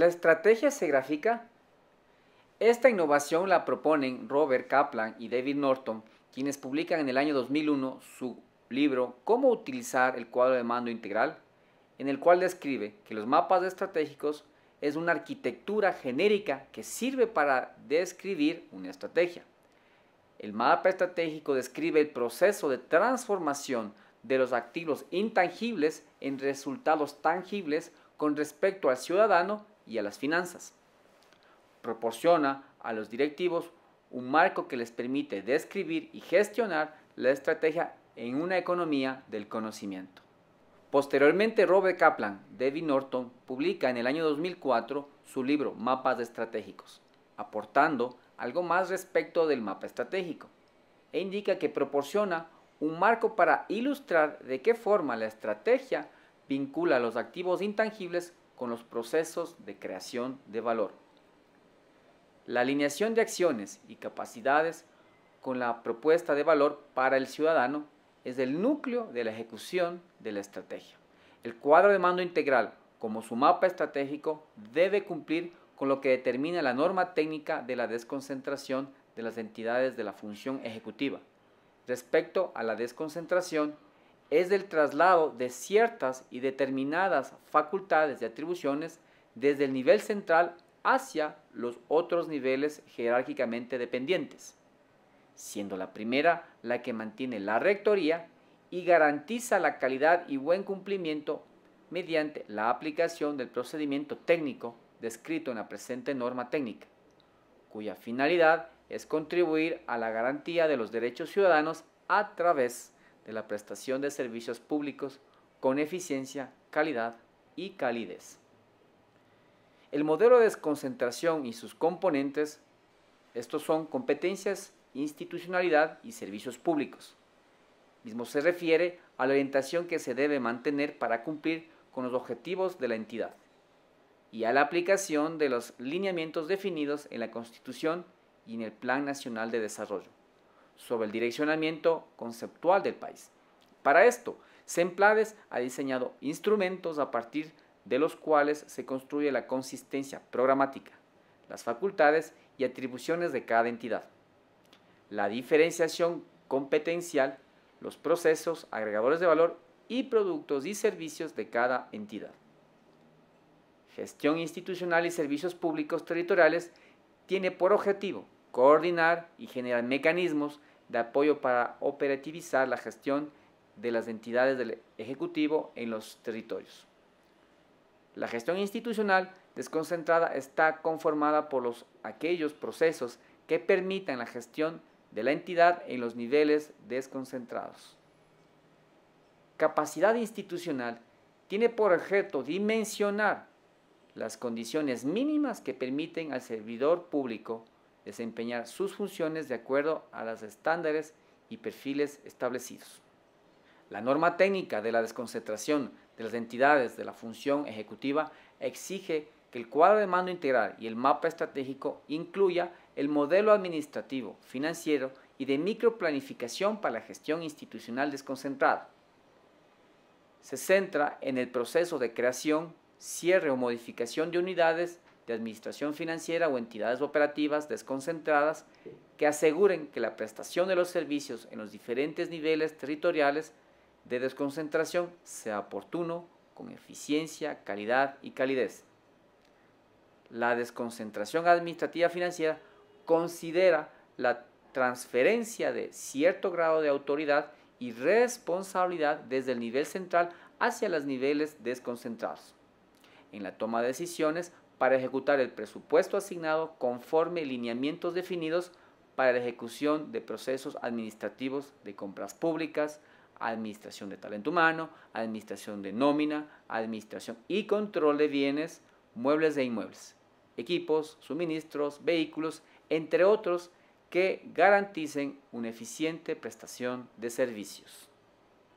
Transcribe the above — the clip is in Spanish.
La estrategia se gráfica. Esta innovación la proponen Robert Kaplan y David Norton, quienes publican en el año 2001 su libro Cómo utilizar el cuadro de mando integral, en el cual describe que los mapas estratégicos es una arquitectura genérica que sirve para describir una estrategia. El mapa estratégico describe el proceso de transformación de los activos intangibles en resultados tangibles con respecto al ciudadano y a las finanzas. Proporciona a los directivos un marco que les permite describir y gestionar la estrategia en una economía del conocimiento. Posteriormente, Robert Kaplan, David Norton, publica en el año 2004 su libro Mapas Estratégicos, aportando algo más respecto del mapa estratégico, e indica que proporciona un marco para ilustrar de qué forma la estrategia vincula los activos intangibles con los procesos de creación de valor. La alineación de acciones y capacidades con la propuesta de valor para el ciudadano es el núcleo de la ejecución de la estrategia. El cuadro de mando integral, como su mapa estratégico, debe cumplir con lo que determina la norma técnica de la desconcentración de las entidades de la función ejecutiva respecto a la desconcentración es del traslado de ciertas y determinadas facultades y atribuciones desde el nivel central hacia los otros niveles jerárquicamente dependientes, siendo la primera la que mantiene la rectoría y garantiza la calidad y buen cumplimiento mediante la aplicación del procedimiento técnico descrito en la presente norma técnica, cuya finalidad es contribuir a la garantía de los derechos ciudadanos a través de de la prestación de servicios públicos con eficiencia, calidad y calidez. El modelo de desconcentración y sus componentes, estos son competencias, institucionalidad y servicios públicos. Mismo se refiere a la orientación que se debe mantener para cumplir con los objetivos de la entidad y a la aplicación de los lineamientos definidos en la Constitución y en el Plan Nacional de Desarrollo sobre el direccionamiento conceptual del país. Para esto, Semplades ha diseñado instrumentos a partir de los cuales se construye la consistencia programática, las facultades y atribuciones de cada entidad, la diferenciación competencial, los procesos, agregadores de valor y productos y servicios de cada entidad. Gestión institucional y servicios públicos territoriales tiene por objetivo coordinar y generar mecanismos de apoyo para operativizar la gestión de las entidades del Ejecutivo en los territorios. La gestión institucional desconcentrada está conformada por los, aquellos procesos que permitan la gestión de la entidad en los niveles desconcentrados. Capacidad institucional tiene por objeto dimensionar las condiciones mínimas que permiten al servidor público desempeñar sus funciones de acuerdo a los estándares y perfiles establecidos. La norma técnica de la desconcentración de las entidades de la función ejecutiva exige que el cuadro de mando integral y el mapa estratégico incluya el modelo administrativo, financiero y de microplanificación para la gestión institucional desconcentrada. Se centra en el proceso de creación, cierre o modificación de unidades de administración financiera o entidades operativas desconcentradas que aseguren que la prestación de los servicios en los diferentes niveles territoriales de desconcentración sea oportuno, con eficiencia, calidad y calidez. La desconcentración administrativa financiera considera la transferencia de cierto grado de autoridad y responsabilidad desde el nivel central hacia los niveles desconcentrados. En la toma de decisiones para ejecutar el presupuesto asignado conforme lineamientos definidos para la ejecución de procesos administrativos de compras públicas, administración de talento humano, administración de nómina, administración y control de bienes, muebles e inmuebles, equipos, suministros, vehículos, entre otros, que garanticen una eficiente prestación de servicios.